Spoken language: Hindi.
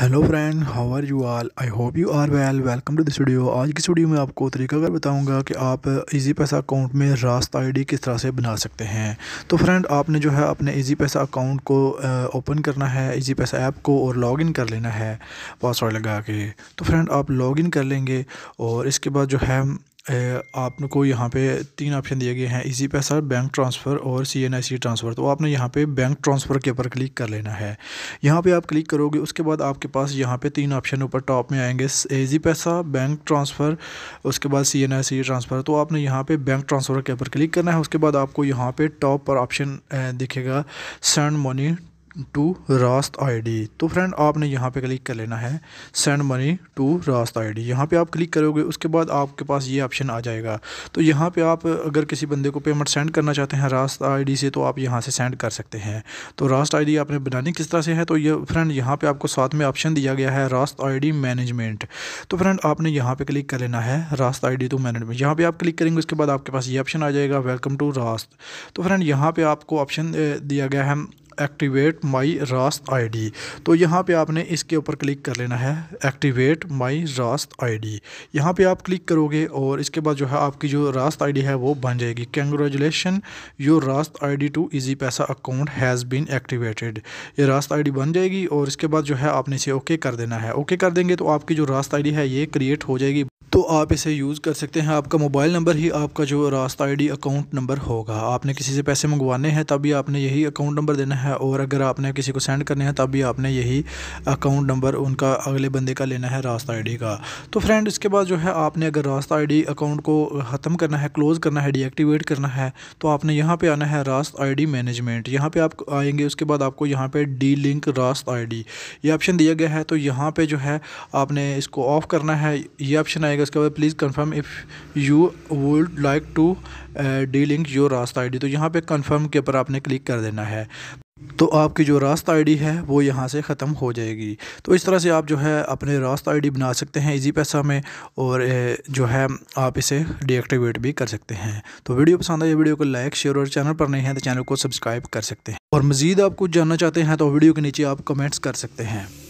hello friend how are you all I hope you are well welcome to this video आज की वीडियो में आपको तरीकाकार बताऊंगा कि आप इजी पैसा अकाउंट में रास्ता आईडी किस तरह से बना सकते हैं तो फ्रेंड आपने जो है अपने इजी पैसा अकाउंट को ओपन करना है इजी पैसा ऐप को और लॉगिन कर लेना है पासवर्ड लगा के तो फ्रेंड आप लॉगिन कर लेंगे और इसके बाद जो है आपको यहाँ पे तीन ऑप्शन दिए गए हैं इसी पैसा बैंक ट्रांसफ़र और सी एन आई सी ट्रांसफ़र तो आपने यहाँ पे बैंक ट्रांसफ़र के ऊपर क्लिक कर लेना है यहाँ पे आप क्लिक करोगे उसके बाद आपके पास यहाँ पे तीन ऑप्शन ऊपर टॉप में आएंगे इजी पैसा बैंक ट्रांसफ़र उसके बाद सी एन आई सी ट्रांसफ़र तो आपने यहाँ पर बैंक ट्रांसफ़र के ऊपर क्लिक करना है उसके बाद आपको यहाँ पर टॉप पर ऑप्शन दिखेगा send money to Raast ID तो फ्रेंड आपने यहाँ पे क्लिक कर लेना है send money to Raast ID डी यहाँ पर आप क्लिक करोगे उसके बाद आपके पास ये ऑप्शन आ जाएगा तो यहाँ पे आप अगर किसी बंदे को पेमेंट सेंड करना चाहते हैं रास्त आईडी से तो आप यहाँ से सेंड कर सकते हैं तो रास्ट आईडी आपने बनानी किस तरह से है तो ये फ्रेंड यहाँ पे आपको साथ में ऑप्शन दिया गया है रास्त आई मैनेजमेंट तो फ्रेंड आपने यहाँ पे क्लिक कर लेना है रास्त आई टू मैनेजमेंट यहाँ पे आप क्लिक करेंगे उसके बाद आपके पास ये ऑप्शन आ जाएगा वेलकम टू रास्त तो फ्रेंड यहाँ पे आपको ऑप्शन दिया गया है एक्टिवेट माई रास्त आई तो यहाँ पे आपने इसके ऊपर क्लिक कर लेना है एक्टिवेट माई रास्त आई डी यहाँ पर आप क्लिक करोगे और इसके बाद जो है आपकी जो रास्त डी है वो बन जाएगी congratulation your Raast I D to Easypaisa account has been activated ये रास्त डी बन जाएगी और इसके बाद जो है आपने इसे ओके कर देना है ओके कर देंगे तो आपकी जो रास्त डी है ये क्रिएट हो जाएगी तो आप इसे यूज़ कर सकते हैं आपका मोबाइल नंबर ही आपका जो रास्ता आईडी अकाउंट नंबर होगा आपने किसी से पैसे मंगवाने हैं तभी आपने यही अकाउंट नंबर देना है और अगर आपने किसी को सेंड करने हैं तभी आपने यही अकाउंट नंबर उनका अगले बंदे का लेना है रास्ता आईडी का तो फ्रेंड इसके बाद जो है आपने अगर रास्ता आई अकाउंट को ख़त्म करना है क्लोज़ करना है डीएक्टिवेट करना है तो आपने यहाँ पर आना है रास्ता आई मैनेजमेंट यहाँ पर आप आएँगे उसके बाद आपको यहाँ पर डी लिंक रास्ता आई ये ऑप्शन दिया गया है तो यहाँ पर जो है आपने इसको ऑफ़ करना है ये ऑप्शन आएगा के बाद please confirm if you would like to delink your Raast ID तो यहाँ पे कंफर्म के ऊपर आपने क्लिक कर देना है तो आपकी जो रास्ता आईडी है वो यहाँ से ख़त्म हो जाएगी तो इस तरह से आप जो है अपने रास्ता आईडी बना सकते हैं इजी पैसा में और uh, जो है आप इसे डीएक्टिवेट भी कर सकते हैं तो वीडियो पसंद आई वीडियो को लाइक शेयर और चैनल पर नहीं है तो चैनल को सब्सक्राइब कर सकते हैं और मज़ीद आप कुछ जानना चाहते हैं तो वीडियो के नीचे आप कमेंट्स कर सकते हैं